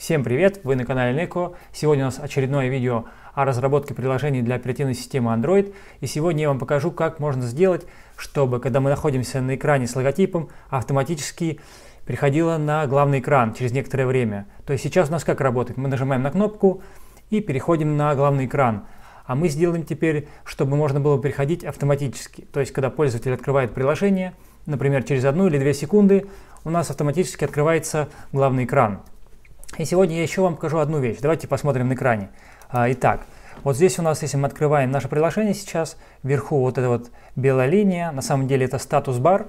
Всем привет, вы на канале Neko. Сегодня у нас очередное видео о разработке приложений для оперативной системы Android. И сегодня я вам покажу, как можно сделать, чтобы, когда мы находимся на экране с логотипом, автоматически переходило на главный экран через некоторое время. То есть сейчас у нас как работает? Мы нажимаем на кнопку и переходим на главный экран. А мы сделаем теперь, чтобы можно было переходить автоматически. То есть, когда пользователь открывает приложение, например, через одну или две секунды, у нас автоматически открывается главный экран. И сегодня я еще вам покажу одну вещь. Давайте посмотрим на экране. А, итак, вот здесь у нас, если мы открываем наше приложение сейчас, вверху вот эта вот белая линия, на самом деле это статус-бар.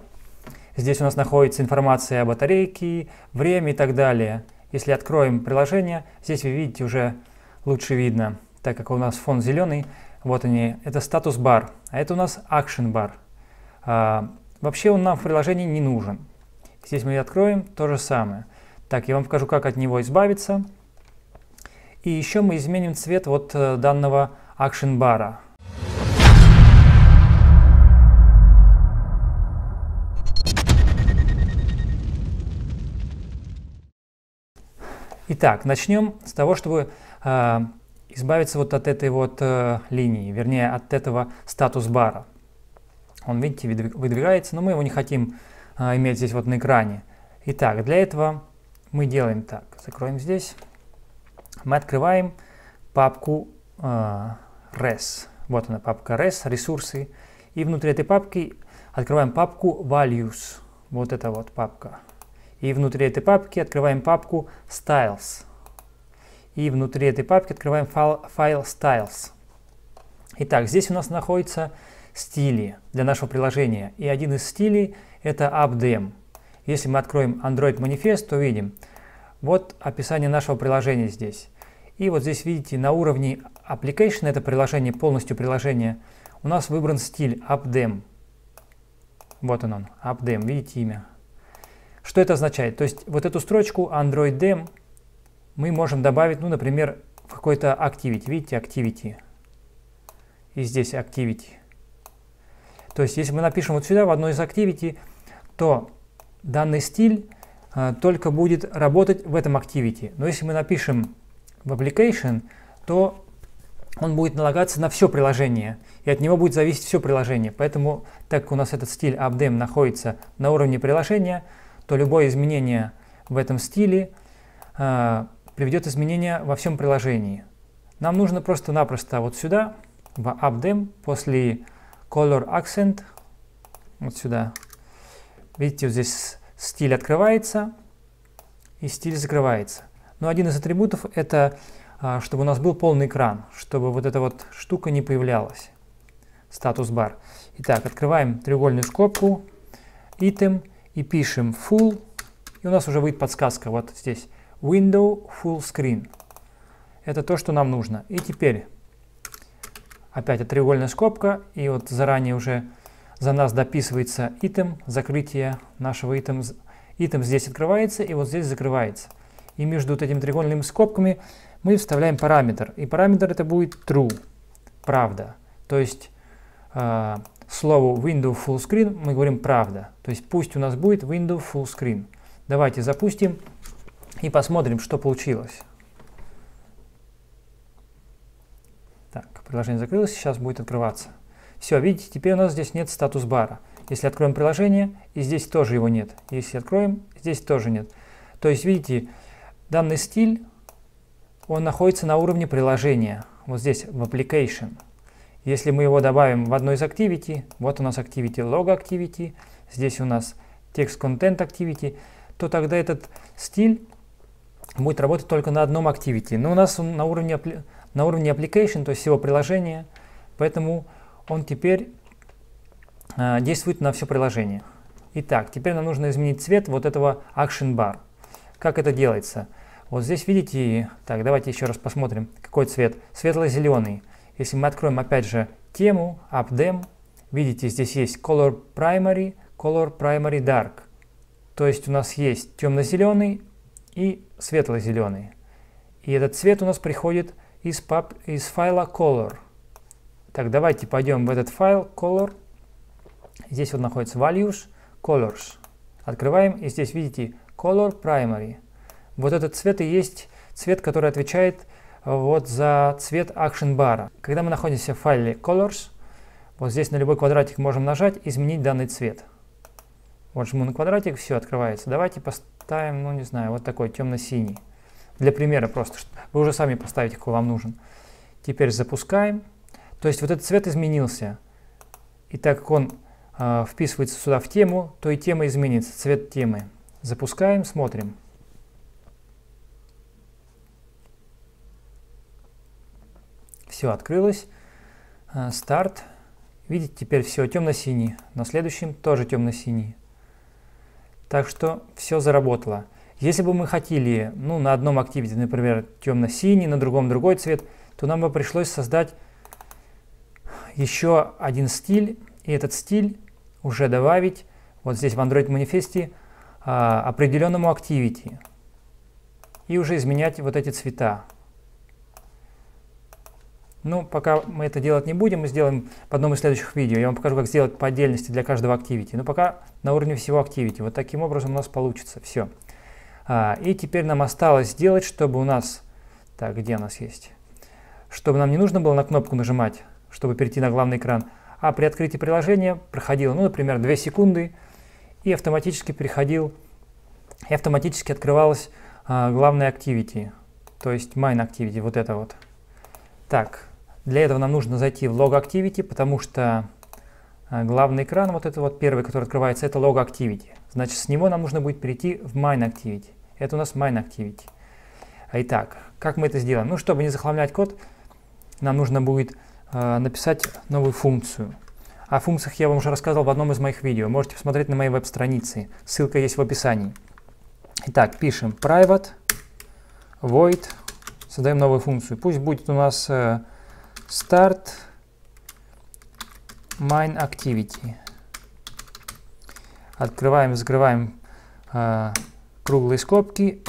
Здесь у нас находится информация о батарейке, время и так далее. Если откроем приложение, здесь вы видите уже лучше видно, так как у нас фон зеленый. Вот они, это статус-бар, а это у нас акшен-бар. А, вообще он нам в приложении не нужен. Здесь мы откроем то же самое. Так, я вам покажу, как от него избавиться. И еще мы изменим цвет вот э, данного Action бара. Итак, начнем с того, чтобы э, избавиться вот от этой вот э, линии, вернее от этого статус-бара. Он, видите, выдвигается, но мы его не хотим э, иметь здесь вот на экране. Итак, для этого мы делаем так. Закроем здесь. Мы открываем папку э, res. Вот она, папка res, ресурсы. И внутри этой папки открываем папку values. Вот эта вот папка. И внутри этой папки открываем папку styles. И внутри этой папки открываем файл, файл styles. Итак, здесь у нас находятся стили для нашего приложения. И один из стилей это abdm. Если мы откроем Android manifest, то видим, вот описание нашего приложения здесь. И вот здесь видите на уровне application, это приложение, полностью приложение, у нас выбран стиль AppDem. Вот он он, AppDem, видите имя. Что это означает? То есть вот эту строчку Android Dem мы можем добавить, ну, например, в какой-то Activity. Видите, Activity. И здесь Activity. То есть если мы напишем вот сюда, в одной из Activity, то данный стиль э, только будет работать в этом activity. Но если мы напишем в application, то он будет налагаться на все приложение, и от него будет зависеть все приложение. Поэтому, так как у нас этот стиль AppDem находится на уровне приложения, то любое изменение в этом стиле э, приведет изменения во всем приложении. Нам нужно просто-напросто вот сюда, в AppDem, после Color Accent, вот сюда, Видите, вот здесь стиль открывается и стиль закрывается. Но один из атрибутов это, а, чтобы у нас был полный экран, чтобы вот эта вот штука не появлялась. Статус-бар. Итак, открываем треугольную скобку, item и пишем full. И у нас уже выйдет подсказка вот здесь. Window full screen. Это то, что нам нужно. И теперь опять треугольная скобка, и вот заранее уже за нас дописывается item, закрытие нашего item. Item здесь открывается и вот здесь закрывается. И между вот этими треугольными скобками мы вставляем параметр. И параметр это будет true, правда. То есть э, слову window full screen мы говорим правда. То есть пусть у нас будет window full screen. Давайте запустим и посмотрим, что получилось. Так, приложение закрылось, сейчас будет открываться. Все, видите, теперь у нас здесь нет статус-бара. Если откроем приложение, и здесь тоже его нет. Если откроем, здесь тоже нет. То есть, видите, данный стиль, он находится на уровне приложения. Вот здесь, в application. Если мы его добавим в одно из activity, вот у нас activity log activity, здесь у нас text content activity, то тогда этот стиль будет работать только на одном activity. Но у нас он на уровне, на уровне application, то есть всего приложения, поэтому он теперь э, действует на все приложение. Итак, теперь нам нужно изменить цвет вот этого Action Bar. Как это делается? Вот здесь видите, так, давайте еще раз посмотрим, какой цвет. Светло-зеленый. Если мы откроем опять же тему, AppDem, видите, здесь есть Color Primary, Color Primary Dark. То есть у нас есть темно-зеленый и светло-зеленый. И этот цвет у нас приходит из, пап, из файла Color. Так, давайте пойдем в этот файл color. Здесь вот находится values, colors. Открываем, и здесь видите color primary. Вот этот цвет и есть цвет, который отвечает э, вот за цвет action бара. Когда мы находимся в файле colors, вот здесь на любой квадратик можем нажать, изменить данный цвет. Вот жму на квадратик, все открывается. Давайте поставим, ну не знаю, вот такой темно-синий. Для примера просто. Вы уже сами поставите, какой вам нужен. Теперь запускаем. То есть вот этот цвет изменился. И так как он э, вписывается сюда в тему, то и тема изменится, цвет темы. Запускаем, смотрим. Все открылось. Э, старт. Видите, теперь все темно-синий. На следующем тоже темно-синий. Так что все заработало. Если бы мы хотели, ну, на одном активе, например, темно-синий, на другом другой цвет, то нам бы пришлось создать еще один стиль, и этот стиль уже добавить вот здесь в Android манифесте определенному activity и уже изменять вот эти цвета. Ну, пока мы это делать не будем, мы сделаем в одном из следующих видео. Я вам покажу, как сделать по отдельности для каждого activity. Но пока на уровне всего activity. Вот таким образом у нас получится все. А, и теперь нам осталось сделать, чтобы у нас... Так, где у нас есть? Чтобы нам не нужно было на кнопку нажимать чтобы перейти на главный экран, а при открытии приложения проходило, ну, например, 2 секунды, и автоматически переходил, и автоматически открывалась а, главное Activity, то есть main Activity, вот это вот. Так, для этого нам нужно зайти в Log Activity, потому что а, главный экран, вот это вот первый, который открывается, это Log Activity. Значит, с него нам нужно будет перейти в main Activity. Это у нас main Activity. Итак, как мы это сделаем? Ну, чтобы не захламлять код, нам нужно будет Э, написать новую функцию. О функциях я вам уже рассказывал в одном из моих видео. Можете посмотреть на моей веб-странице. Ссылка есть в описании. Итак, пишем private void. Создаем новую функцию. Пусть будет у нас э, start mine activity. Открываем, закрываем э, круглые скобки.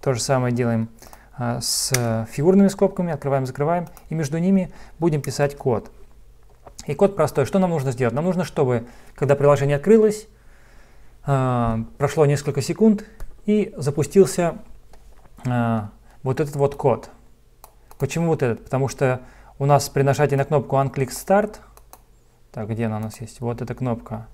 То же самое делаем а, с фигурными скобками, открываем, закрываем, и между ними будем писать код. И код простой. Что нам нужно сделать? Нам нужно, чтобы, когда приложение открылось, а, прошло несколько секунд, и запустился а, вот этот вот код. Почему вот этот? Потому что у нас при нажатии на кнопку Unclick Start, так, где она у нас есть? Вот эта кнопка.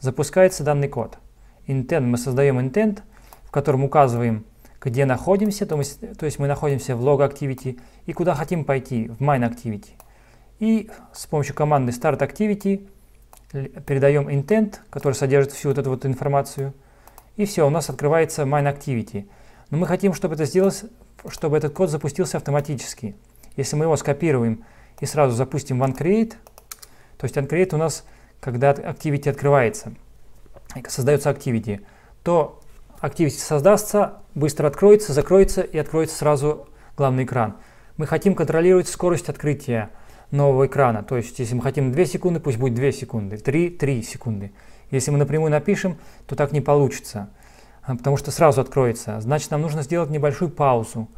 Запускается данный код. Intent. Мы создаем intent, в котором указываем, где находимся, то, мы, то есть мы находимся в log activity и куда хотим пойти, в mine activity. И с помощью команды start activity передаем intent, который содержит всю вот эту вот информацию. И все, у нас открывается mine activity. Но мы хотим, чтобы это сделалось, чтобы этот код запустился автоматически. Если мы его скопируем и сразу запустим в onCreate, то есть onCreate у нас, когда activity открывается, создается activity, то Activity создастся, быстро откроется, закроется и откроется сразу главный экран. Мы хотим контролировать скорость открытия нового экрана. То есть, если мы хотим 2 секунды, пусть будет 2 секунды, 3 – 3 секунды. Если мы напрямую напишем, то так не получится, а, потому что сразу откроется. Значит, нам нужно сделать небольшую паузу.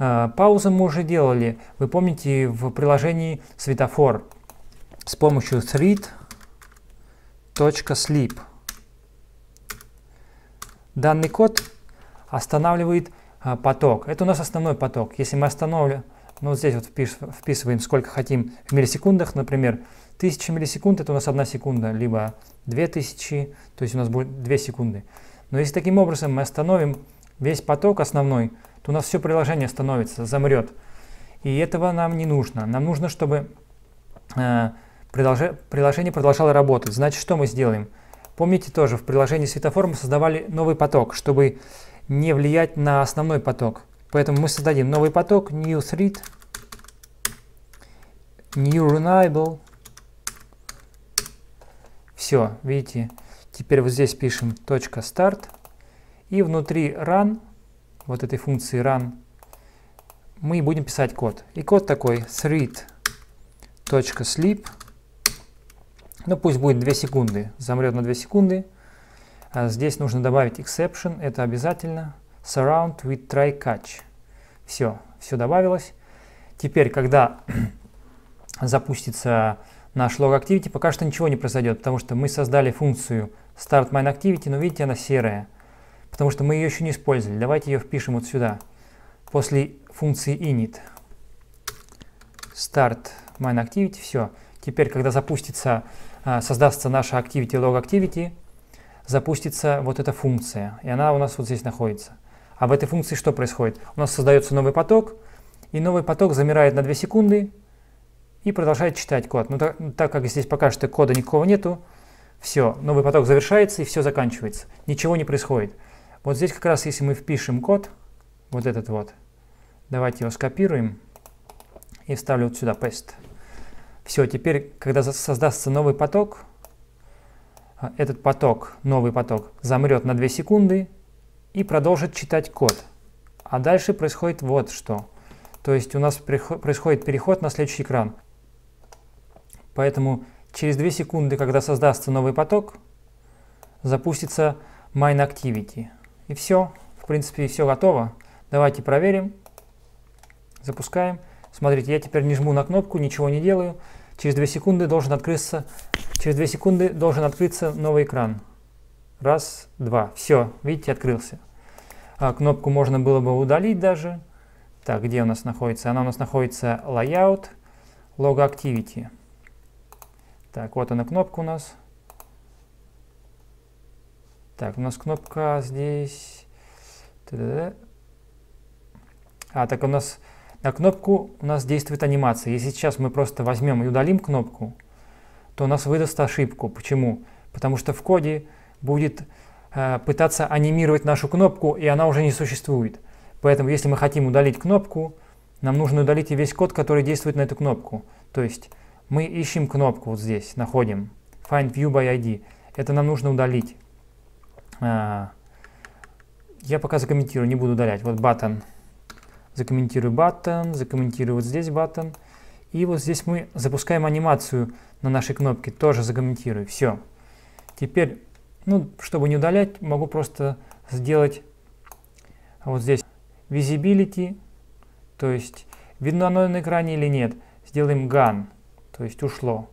А, паузу мы уже делали, вы помните, в приложении «Светофор» с помощью thread.sleep. Данный код останавливает а, поток. Это у нас основной поток. Если мы остановим, ну вот здесь вот вписываем сколько хотим в миллисекундах, например, 1000 миллисекунд это у нас одна секунда, либо 2000, то есть у нас будет 2 секунды. Но если таким образом мы остановим весь поток основной, то у нас все приложение становится замрет. И этого нам не нужно. Нам нужно, чтобы э, приложение продолжало работать. Значит, что мы сделаем? Помните тоже, в приложении светофор мы создавали новый поток, чтобы не влиять на основной поток. Поэтому мы создадим новый поток, new thread, new reliable. Все, видите, теперь вот здесь пишем .start. И внутри run, вот этой функции run, мы будем писать код. И код такой thread.sleep ну пусть будет 2 секунды, замрет на 2 секунды. А здесь нужно добавить exception, это обязательно. Surround with try catch. Все, все добавилось. Теперь, когда запустится наш log activity, пока что ничего не произойдет, потому что мы создали функцию start main activity, но видите, она серая, потому что мы ее еще не использовали. Давайте ее впишем вот сюда. После функции init start main activity, все. Теперь, когда запустится, а, создастся наша activity log activity, запустится вот эта функция, и она у нас вот здесь находится. А в этой функции что происходит? У нас создается новый поток, и новый поток замирает на 2 секунды и продолжает читать код. Но так, так как здесь пока что кода никакого нету, все, новый поток завершается и все заканчивается. Ничего не происходит. Вот здесь как раз, если мы впишем код, вот этот вот, давайте его скопируем и вставлю вот сюда, paste. Все, теперь, когда создастся новый поток, а, этот поток, новый поток, замрет на 2 секунды и продолжит читать код. А дальше происходит вот что. То есть у нас происходит переход на следующий экран. Поэтому через 2 секунды, когда создастся новый поток, запустится Activity И все, в принципе, все готово. Давайте проверим. Запускаем. Смотрите, я теперь не жму на кнопку, ничего не делаю. Через 2 секунды должен открыться, через 2 секунды должен открыться новый экран. Раз, два. Все, видите, открылся. А, кнопку можно было бы удалить даже. Так, где у нас находится? Она у нас находится Layout, Log Activity. Так, вот она кнопка у нас. Так, у нас кнопка здесь. А, так у нас на кнопку у нас действует анимация. Если сейчас мы просто возьмем и удалим кнопку, то у нас выдаст ошибку. Почему? Потому что в коде будет э, пытаться анимировать нашу кнопку, и она уже не существует. Поэтому, если мы хотим удалить кнопку, нам нужно удалить и весь код, который действует на эту кнопку. То есть мы ищем кнопку вот здесь, находим Find View by ID. Это нам нужно удалить. Э, я пока закомментирую, не буду удалять. Вот button Закомментирую баттон, закомментирую вот здесь баттон. И вот здесь мы запускаем анимацию на нашей кнопке, тоже закомментирую. Все. Теперь, ну, чтобы не удалять, могу просто сделать вот здесь visibility, то есть видно оно на экране или нет. Сделаем gun, то есть ушло.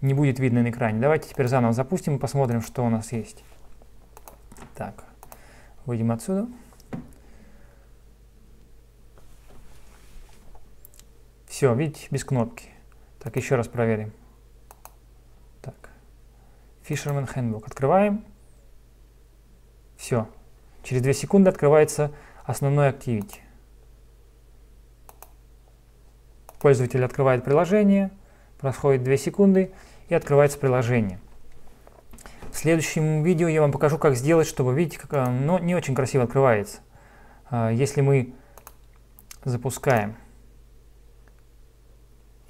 Не будет видно на экране. Давайте теперь заново запустим и посмотрим, что у нас есть. Так, выйдем отсюда. Все, видите, без кнопки. Так, еще раз проверим. Так. Fisherman Handbook. Открываем. Все. Через 2 секунды открывается основной Activity. Пользователь открывает приложение, проходит 2 секунды и открывается приложение. В следующем видео я вам покажу, как сделать, чтобы, видите, как оно ну, не очень красиво открывается. А, если мы запускаем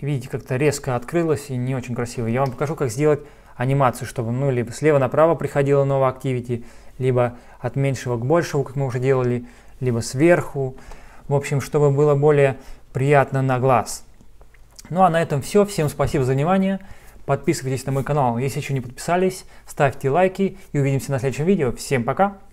видите, как-то резко открылось и не очень красиво. Я вам покажу, как сделать анимацию, чтобы ну, либо слева направо приходило новое activity, либо от меньшего к большему, как мы уже делали, либо сверху. В общем, чтобы было более приятно на глаз. Ну а на этом все. Всем спасибо за внимание. Подписывайтесь на мой канал, если еще не подписались. Ставьте лайки и увидимся на следующем видео. Всем пока!